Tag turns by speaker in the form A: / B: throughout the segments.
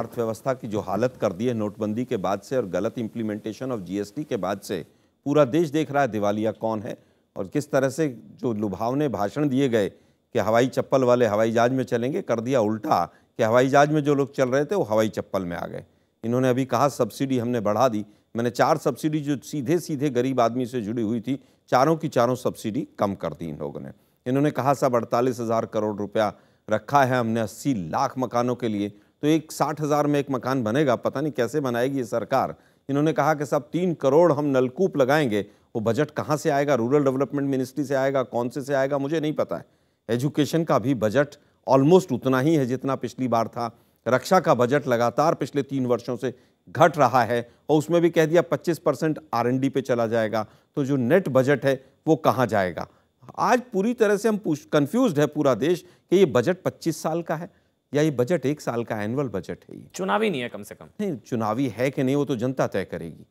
A: अर्थव्यवस्था की जो हालत कर दी है नोटबंदी के बाद से और गलत इम्प्लीमेंटेशन ऑफ जीएसटी के बाद से पूरा देश देख रहा है दिवालिया कौन है और किस तरह से जो लुभावने भाषण दिए गए कि हवाई चप्पल वाले हवाई जहाज में चलेंगे कर दिया उल्टा कि हवाई जहाज में जो लोग चल रहे थे वो हवाई चप्पल में आ गए इन्होंने अभी कहा सब्सिडी हमने बढ़ा दी मैंने चार सब्सिडी जो सीधे सीधे गरीब आदमी से जुड़ी हुई थी चारों की चारों सब्सिडी कम कर दी इन लोगों ने इन्होंने कहा सब अड़तालीस हज़ार करोड़ रुपया रखा है हमने अस्सी लाख मकानों के लिए तो एक साठ हज़ार में एक मकान बनेगा पता नहीं कैसे बनाएगी ये सरकार इन्होंने कहा कि साहब तीन करोड़ हम नलकूप लगाएंगे वो बजट कहाँ से आएगा रूरल डेवलपमेंट मिनिस्ट्री से आएगा कौन से से आएगा मुझे नहीं पता है एजुकेशन का भी बजट ऑलमोस्ट उतना ही है जितना पिछली बार था रक्षा का बजट लगातार पिछले तीन वर्षों से घट रहा है और उसमें भी कह दिया 25 परसेंट आर पे चला जाएगा तो जो नेट बजट है वो कहाँ जाएगा आज पूरी तरह से हम कंफ्यूज्ड है पूरा देश कि ये बजट 25 साल का है या ये बजट एक साल का एनुअल बजट
B: है चुनावी नहीं है कम से कम
A: नहीं चुनावी है कि नहीं वो तो जनता तय करेगी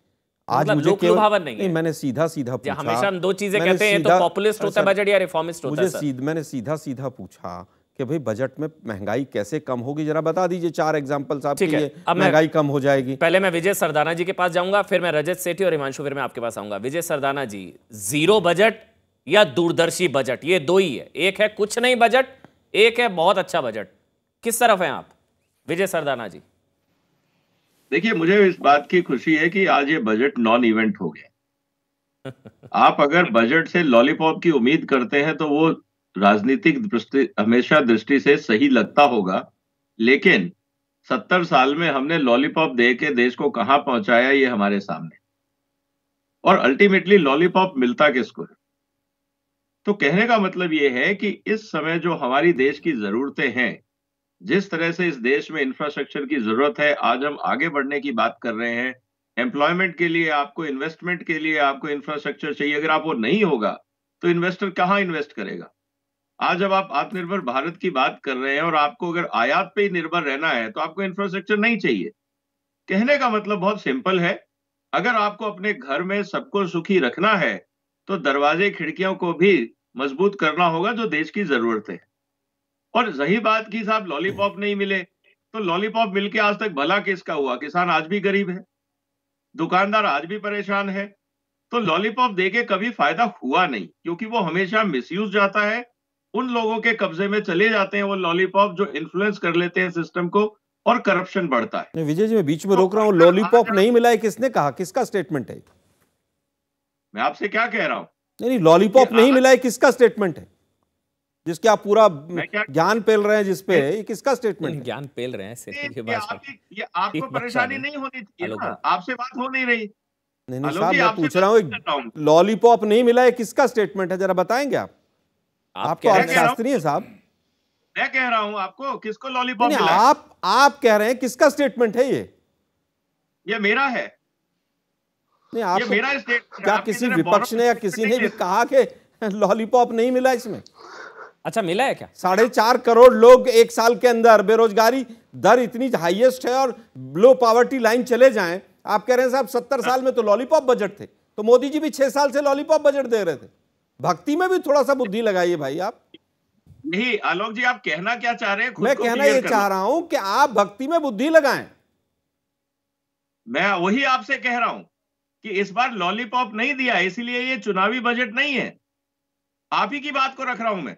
B: आज मतलब मुझे केवल नहीं, नहीं
A: मैंने सीधा सीधा पूछा हमेशा हम दो चीजें कहते हैं तो पॉपुलिस्ट होता है बजट या
B: रिफॉर्मिस्ट होता है मुझे
A: मैंने सीधा सीधा पूछा कि भाई बजट में महंगाई कैसे कम होगी जरा बता दीजिए चार एग्जांपल्स आपके लिए महंगाई कम हो जाएगी
B: पहले मैं विजय सरदाना जी के पास जाऊंगा फिर मैं रजत सेठी और हिमांशु फिर मैं आपके पास आऊंगा विजय सरदाना जी जीरो बजट या दूरदर्शी बजट ये दो ही है एक है कुछ नहीं बजट एक है बहुत अच्छा बजट किस तरफ हैं आप विजय सरदाना जी
C: देखिए मुझे इस बात की खुशी है कि आज ये बजट नॉन इवेंट हो गया आप अगर बजट से लॉलीपॉप की उम्मीद करते हैं तो वो राजनीतिक दृष्टि हमेशा दृष्टि से सही लगता होगा लेकिन सत्तर साल में हमने लॉलीपॉप दे के देश को कहां पहुंचाया ये हमारे सामने और अल्टीमेटली लॉलीपॉप मिलता किसको है तो कहने का मतलब ये है कि इस समय जो हमारी देश की जरूरतें हैं जिस तरह से इस देश में इंफ्रास्ट्रक्चर की जरूरत है आज हम आगे बढ़ने की बात कर रहे हैं एम्प्लॉयमेंट के लिए आपको इन्वेस्टमेंट के लिए आपको इंफ्रास्ट्रक्चर चाहिए अगर आप वो नहीं होगा तो इन्वेस्टर कहाँ इन्वेस्ट करेगा आज जब आप आत्मनिर्भर भारत की बात कर रहे हैं और आपको अगर आयात पे ही निर्भर रहना है तो आपको इंफ्रास्ट्रक्चर नहीं चाहिए कहने का मतलब बहुत सिंपल है अगर आपको अपने घर में सबको सुखी रखना है तो दरवाजे खिड़कियों को भी मजबूत करना होगा जो देश की जरूरत है और सही बात की साहब लॉलीपॉप नहीं मिले तो लॉलीपॉप मिलके आज तक भला किसका हुआ किसान आज भी गरीब है दुकानदार आज भी परेशान है तो लॉलीपॉप देके कभी फायदा हुआ नहीं क्योंकि वो हमेशा मिसयूज जाता है उन लोगों के कब्जे में चले जाते हैं वो लॉलीपॉप जो इन्फ्लुएंस कर लेते हैं सिस्टम को और करप्शन बढ़ता
A: है विजय जी मैं बीच में तो रोक रहा हूँ लॉलीपॉप नहीं मिला है किसने कहा किसका स्टेटमेंट है
C: मैं आपसे क्या कह रहा हूँ
A: नहीं लॉलीपॉप नहीं मिला है किसका स्टेटमेंट है जिसके आप पूरा ज्ञान पेल रहे हैं जिसपे किसका स्टेटमेंट ज्ञान पेल रहे हैं ये,
C: आपको परेशानी नहीं होनी चाहिए आपसे बात हो नहीं रही
A: नहीं नहीं साहब मैं पूछ रहा हूँ लॉलीपॉप नहीं मिला है किसका स्टेटमेंट है जरा बताएंगे आप आप तो अर्थशास्त्री हैं साहब
C: मैं कह रहा हूँ आपको किसको लॉलीपॉप मिला आप आप कह रहे हैं
A: किसका स्टेटमेंट है ये
C: ये मेरा है नहीं आप मेरा
A: क्या किसी विपक्ष ने या किसी ने कहा कि लॉलीपॉप नहीं मिला इसमें अच्छा मिला है क्या साढ़े चार करोड़ लोग एक साल के अंदर बेरोजगारी दर इतनी हाईएस्ट है और लो पावर्टी लाइन चले जाए आप कह रहे हैं साहब सत्तर साल में तो लॉलीपॉप बजट थे तो मोदी जी भी छह साल से लॉलीपॉप बजट दे रहे थे भक्ति में भी थोड़ा सा बुद्धि लगाइए भाई आप
C: नहीं आलोक जी आप कहना क्या चाह रहे हैं मैं कहना ये चाह रहा
A: हूं कि आप भक्ति में बुद्धि
C: लगाएं मैं वही आपसे कह रहा हूं कि इस बार लॉलीपॉप नहीं दिया इसलिए ये चुनावी बजट नहीं है आप ही की बात को रख रहा हूं मैं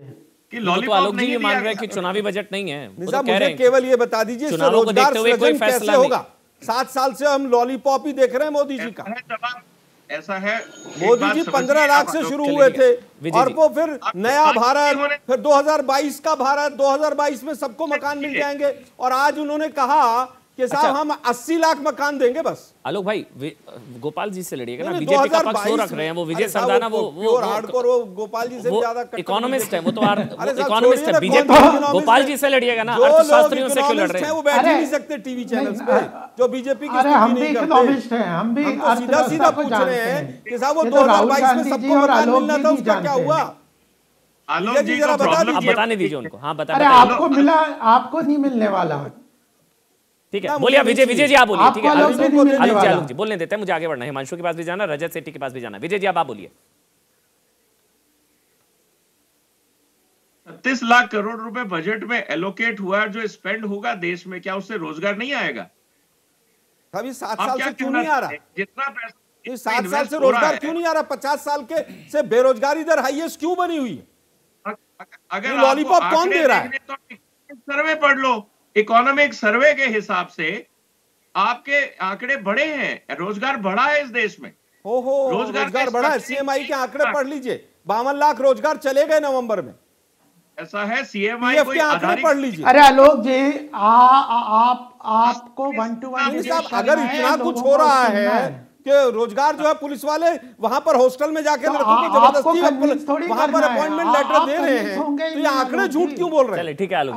B: कि तो लॉलीपॉप नहीं मान रहे कि चुनावी बजट नहीं है वो तो केवल
A: ये बता दीजिए रोजगार सृजन कैसे होगा सात साल से हम लॉलीपॉप ही देख रहे हैं मोदी जी का ऐसा है मोदी जी पंद्रह लाख से शुरू हुए थे और वो फिर नया भारत फिर 2022 का भारत 2022 में सबको मकान मिल जाएंगे और आज उन्होंने कहा कि साहब अच्छा, हम अस्सी लाख मकान देंगे बस
B: आलोक भाई गोपाल जी से लड़िएगा ना बीजेपी का पक्ष वो तो रख रहे हैं वो विजय सरदाना वो वो हार्डकोर वो गोपाल जी से ज्यादा इकोनॉमिस्ट है वो तो इकोनॉमिस्ट है बीजेपी गोपाल जी से लड़िएगा ना अर्थशास्त्रियों से क्यों लड़ रहे हैं वो बैठ ही
A: नहीं सकते टीवी चैनल्स पे जो बीजेपी
C: की अरे हम भी इकोनॉमिस्ट हैं हम भी सीधा सीधा पूछ
A: रहे हैं
C: कि साहब वो 2022 तो में सबको मकान मिलना था उसका
B: क्या हुआ आलोक जी का प्रॉब्लम बताने दीजिए उनको हां बता अरे आपको
C: मिला आपको नहीं मिलने वाला है
B: ठीक है बोलिए विजय विजय जी आप बोलिए ठीक है आलोक जी आलोक जी बोलने देते हैं मुझे आगे बढ़ना हिमांशु के पास भी जाना रजत सेट्टी के पास भी जाना विजय जी आप आप बोलिए
C: छत्तीस लाख करोड़ रुपए बजट में एलोकेट हुआ जो स्पेंड होगा देश में क्या उससे रोजगार नहीं आएगा अभी सात साल से क्यों नहीं आ रहा जितना पैसा सात
A: साल से रोजगार क्यों नहीं आ रहा पचास साल के से बेरोजगारी दर हाईएस्ट क्यों बनी हुई
C: है अगर लॉलीपॉप कौन दे रहा है सर्वे तो पढ़ लो इकोनॉमिक सर्वे के हिसाब से आपके आंकड़े बढ़े हैं रोजगार बढ़ा है इस देश में हो हो रोजगार, रोजगार बढ़ा सीएमआई के
A: आंकड़े पढ़ लीजिए बावन लाख रोजगार चले गए नवंबर में
C: ऐसा है सीएमआई के आंकड़े पढ़ लीजिए अरे आलोक जी आ, आ,
A: आप आपको
C: वन टू वन साहब अगर इतना कुछ हो रहा है
A: कि रोजगार जो है पुलिस वाले वहां पर हॉस्टल में जाके तो जबरदस्ती वहां पर अपॉइंटमेंट लेटर दे रहे हैं तो ये आंकड़े झूठ
B: क्यों बोल रहे हैं ठीक है आलोक